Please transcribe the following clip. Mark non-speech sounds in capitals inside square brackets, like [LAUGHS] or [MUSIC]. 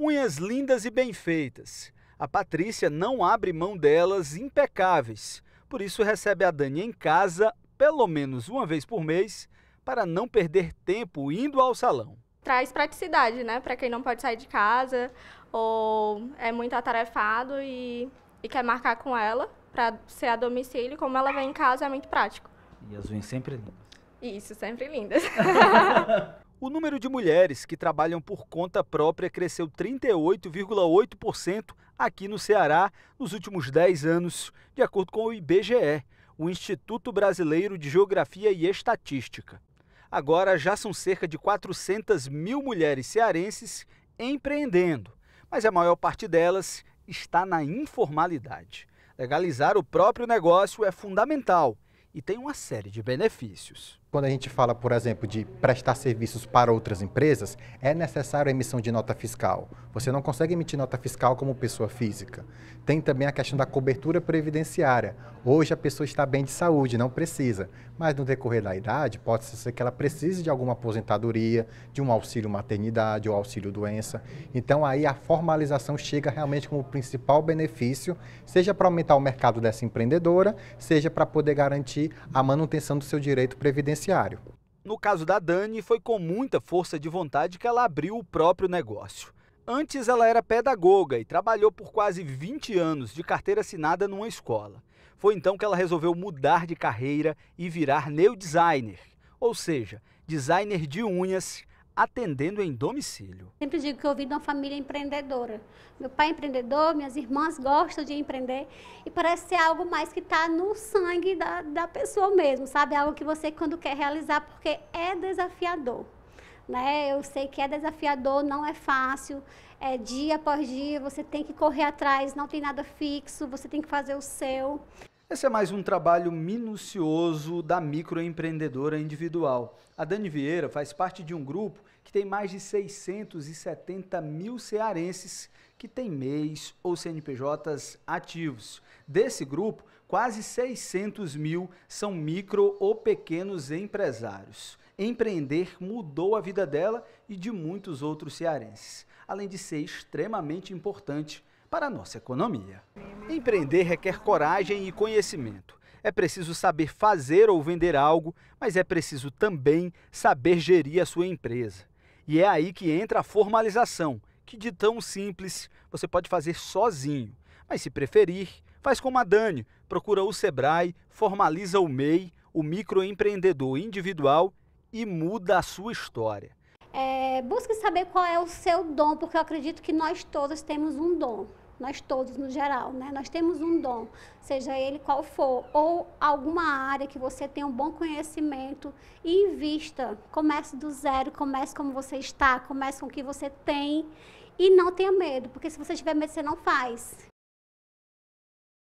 Unhas lindas e bem feitas. A Patrícia não abre mão delas impecáveis, por isso recebe a Dani em casa pelo menos uma vez por mês para não perder tempo indo ao salão. Traz praticidade, né, para quem não pode sair de casa ou é muito atarefado e, e quer marcar com ela para ser a domicílio, como ela vem em casa é muito prático. E as unhas sempre lindas. Isso, sempre lindas. [LAUGHS] O número de mulheres que trabalham por conta própria cresceu 38,8% aqui no Ceará nos últimos 10 anos, de acordo com o IBGE, o Instituto Brasileiro de Geografia e Estatística. Agora já são cerca de 400 mil mulheres cearenses empreendendo, mas a maior parte delas está na informalidade. Legalizar o próprio negócio é fundamental e tem uma série de benefícios. Quando a gente fala, por exemplo, de prestar serviços para outras empresas, é necessário a emissão de nota fiscal. Você não consegue emitir nota fiscal como pessoa física. Tem também a questão da cobertura previdenciária. Hoje a pessoa está bem de saúde, não precisa, mas no decorrer da idade pode ser que ela precise de alguma aposentadoria, de um auxílio maternidade ou auxílio doença. Então aí a formalização chega realmente como o principal benefício, seja para aumentar o mercado dessa empreendedora, seja para poder garantir a manutenção do seu direito previdenciário no caso da Dani, foi com muita força de vontade que ela abriu o próprio negócio. Antes, ela era pedagoga e trabalhou por quase 20 anos de carteira assinada numa escola. Foi então que ela resolveu mudar de carreira e virar nail designer, ou seja, designer de unhas atendendo em domicílio. Sempre digo que eu vim de uma família empreendedora. Meu pai é empreendedor, minhas irmãs gostam de empreender e parece ser algo mais que está no sangue da, da pessoa mesmo, sabe? É algo que você quando quer realizar, porque é desafiador. Né? Eu sei que é desafiador, não é fácil, é dia após dia, você tem que correr atrás, não tem nada fixo, você tem que fazer o seu. Esse é mais um trabalho minucioso da microempreendedora individual. A Dani Vieira faz parte de um grupo que tem mais de 670 mil cearenses que têm MEIs ou CNPJs ativos. Desse grupo, quase 600 mil são micro ou pequenos empresários. Empreender mudou a vida dela e de muitos outros cearenses, além de ser extremamente importante para a nossa economia. Empreender requer coragem e conhecimento. É preciso saber fazer ou vender algo, mas é preciso também saber gerir a sua empresa. E é aí que entra a formalização, que de tão simples você pode fazer sozinho. Mas se preferir, faz como a Dani, procura o Sebrae, formaliza o MEI, o microempreendedor individual e muda a sua história. É, busque saber qual é o seu dom, porque eu acredito que nós todos temos um dom. Nós todos, no geral, né? Nós temos um dom, seja ele qual for, ou alguma área que você tenha um bom conhecimento e invista. Comece do zero, comece como você está, comece com o que você tem e não tenha medo, porque se você tiver medo, você não faz.